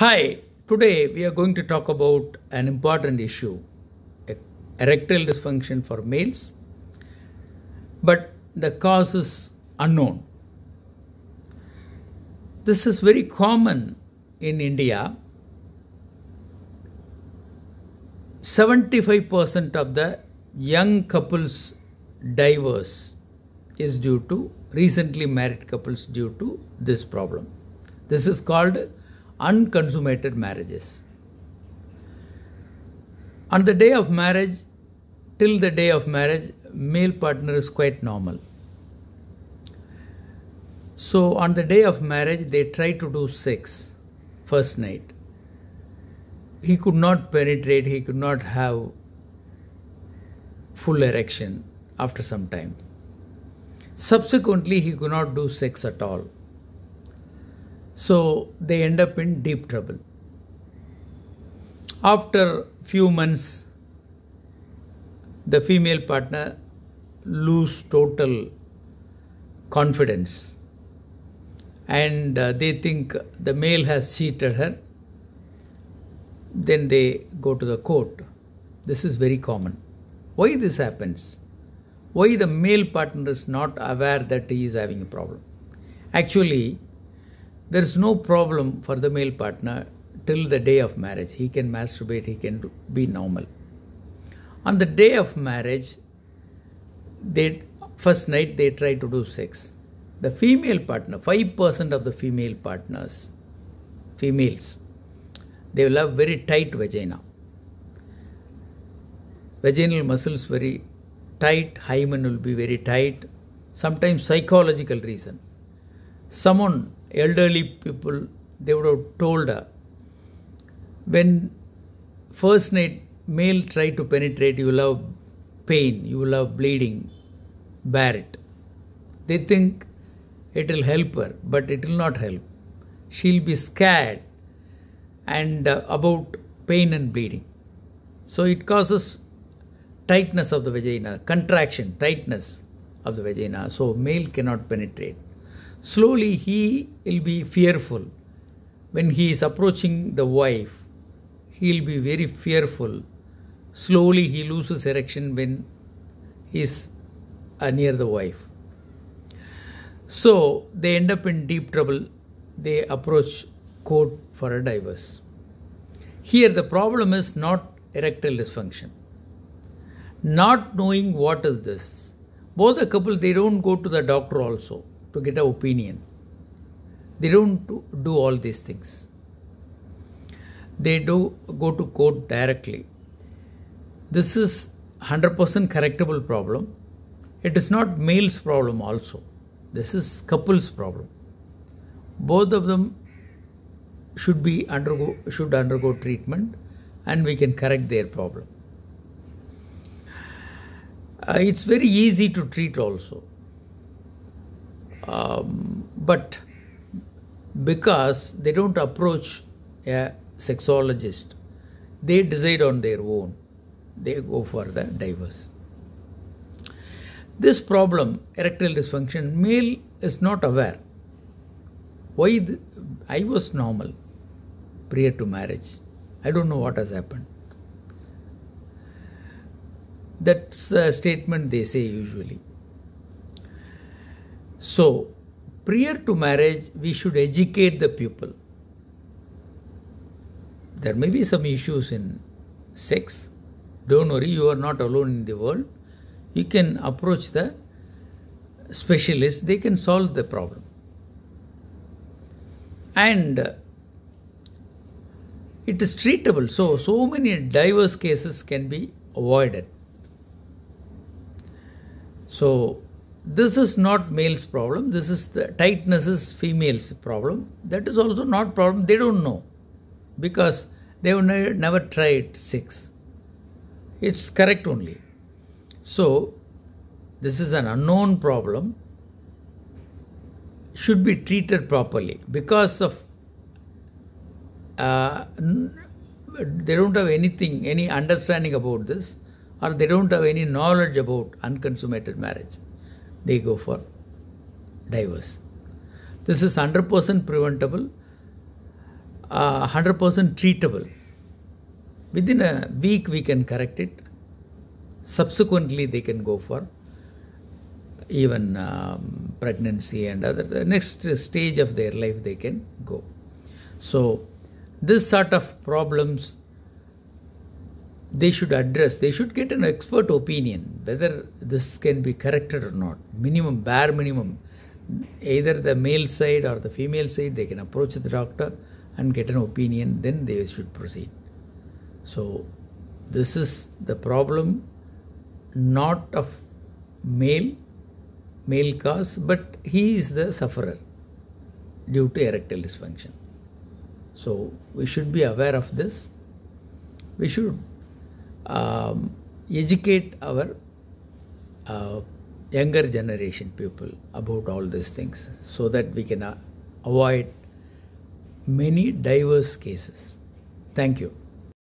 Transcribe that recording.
Hi, today we are going to talk about an important issue erectile dysfunction for males, but the cause is unknown. This is very common in India. 75% of the young couples divorce is due to recently married couples due to this problem. This is called unconsummated marriages. On the day of marriage, till the day of marriage, male partner is quite normal. So on the day of marriage, they try to do sex first night. He could not penetrate, he could not have full erection after some time. Subsequently, he could not do sex at all. So they end up in deep trouble. After few months, the female partner lose total confidence and uh, they think the male has cheated her then they go to the court this is very common why this happens why the male partner is not aware that he is having a problem actually there is no problem for the male partner till the day of marriage. He can masturbate, he can be normal. On the day of marriage, they first night they try to do sex. The female partner, 5% of the female partners, females, they will have very tight vagina. Vaginal muscles very tight, hymen will be very tight, sometimes psychological reason. Someone elderly people, they would have told her, when first night male try to penetrate, you will have pain, you will have bleeding, bear it. They think it will help her, but it will not help. She'll be scared and uh, about pain and bleeding. So it causes tightness of the vagina, contraction, tightness of the vagina. So male cannot penetrate slowly he will be fearful. When he is approaching the wife, he will be very fearful. Slowly he loses erection when he is uh, near the wife. So they end up in deep trouble. They approach court for a divorce. Here the problem is not erectile dysfunction. Not knowing what is this. Both the couple, they don't go to the doctor also to get an opinion. They don't do all these things. They do go to court directly. This is 100% correctable problem. It is not male's problem also. This is couple's problem. Both of them should be undergo should undergo treatment and we can correct their problem. Uh, it's very easy to treat also. Um, but because they don't approach a sexologist, they decide on their own. They go for the diverse. This problem, erectile dysfunction, male is not aware. Why I was normal prior to marriage. I don't know what has happened. That's a statement they say usually. So, prior to marriage, we should educate the pupil. There may be some issues in sex. Don't worry, you are not alone in the world. You can approach the specialist, they can solve the problem. And uh, it is treatable, so, so many diverse cases can be avoided. So, this is not male's problem this is the tightness is female's problem that is also not problem they don't know because they have never, tried sex it's correct only so this is an unknown problem should be treated properly because of uh, they don't have anything any understanding about this or they don't have any knowledge about unconsummated marriage they go for divorce. This is 100% preventable, 100% uh, treatable. Within a week, we can correct it. Subsequently, they can go for even um, pregnancy and other next stage of their life they can go. So, this sort of problems they should address, they should get an expert opinion whether this can be corrected or not. Minimum, bare minimum, either the male side or the female side, they can approach the doctor and get an opinion, then they should proceed. So, this is the problem not of male, male cause, but he is the sufferer due to erectile dysfunction. So, we should be aware of this. We should um, educate our uh, younger generation people about all these things so that we can uh, avoid many diverse cases. Thank you.